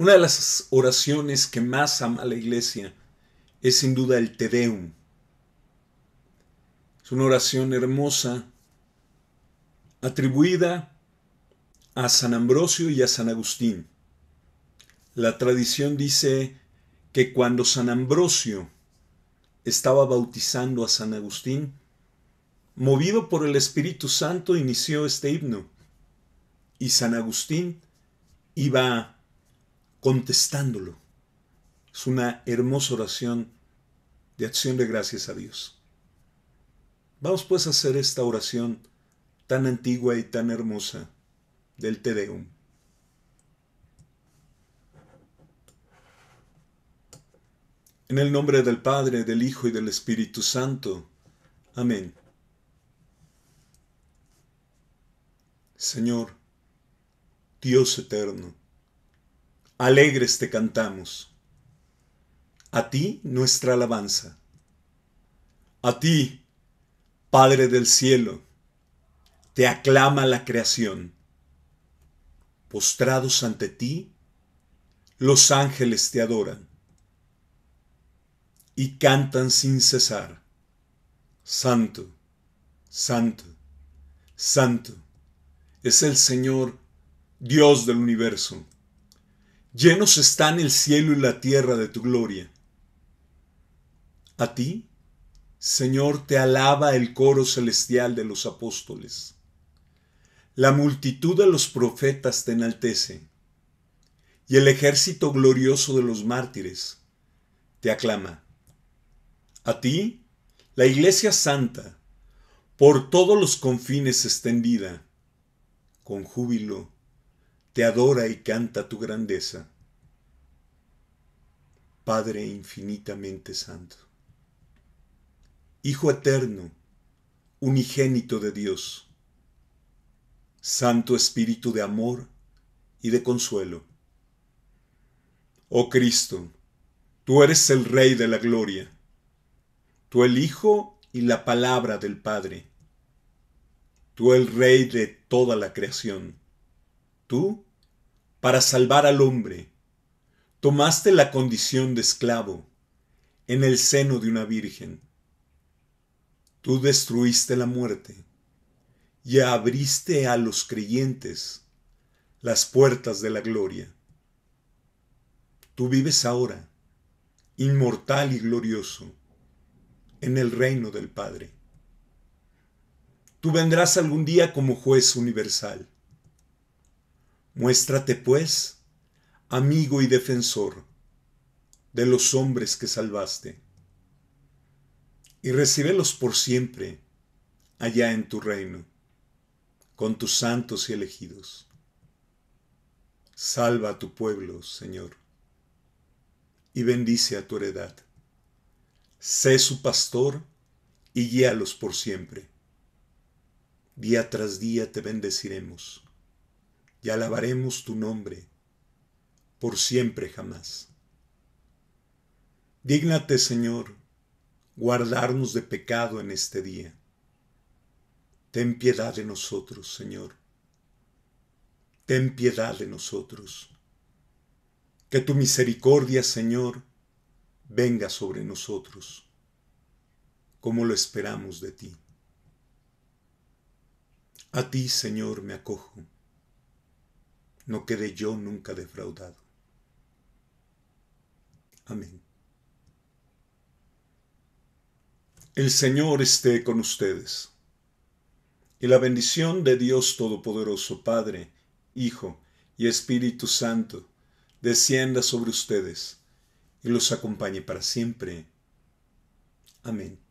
Una de las oraciones que más ama la iglesia es sin duda el Te Deum. Es una oración hermosa atribuida a San Ambrosio y a San Agustín. La tradición dice que cuando San Ambrosio estaba bautizando a San Agustín, movido por el Espíritu Santo inició este himno y San Agustín iba a contestándolo. Es una hermosa oración de acción de gracias a Dios. Vamos pues a hacer esta oración tan antigua y tan hermosa del Te Deum. En el nombre del Padre, del Hijo y del Espíritu Santo. Amén. Señor, Dios eterno, alegres te cantamos. A ti nuestra alabanza. A ti, Padre del cielo, te aclama la creación. Postrados ante ti, los ángeles te adoran y cantan sin cesar. Santo, santo, santo es el Señor, Dios del universo Llenos están el cielo y la tierra de tu gloria. A ti, Señor, te alaba el coro celestial de los apóstoles. La multitud de los profetas te enaltece, y el ejército glorioso de los mártires te aclama. A ti, la Iglesia Santa, por todos los confines extendida, con júbilo te adora y canta tu grandeza. Padre infinitamente santo, Hijo eterno, unigénito de Dios, Santo Espíritu de amor y de consuelo. Oh Cristo, tú eres el Rey de la Gloria, tú el Hijo y la palabra del Padre, tú el Rey de toda la creación Tú, para salvar al hombre, tomaste la condición de esclavo en el seno de una virgen. Tú destruiste la muerte y abriste a los creyentes las puertas de la gloria. Tú vives ahora, inmortal y glorioso, en el reino del Padre. Tú vendrás algún día como juez universal. Muéstrate, pues, amigo y defensor de los hombres que salvaste, y recíbelos por siempre allá en tu reino, con tus santos y elegidos. Salva a tu pueblo, Señor, y bendice a tu heredad. Sé su pastor y guíalos por siempre. Día tras día te bendeciremos y alabaremos tu nombre por siempre jamás. Dígnate, Señor, guardarnos de pecado en este día. Ten piedad de nosotros, Señor. Ten piedad de nosotros. Que tu misericordia, Señor, venga sobre nosotros, como lo esperamos de ti. A ti, Señor, me acojo no quede yo nunca defraudado. Amén. El Señor esté con ustedes. Y la bendición de Dios Todopoderoso, Padre, Hijo y Espíritu Santo, descienda sobre ustedes y los acompañe para siempre. Amén.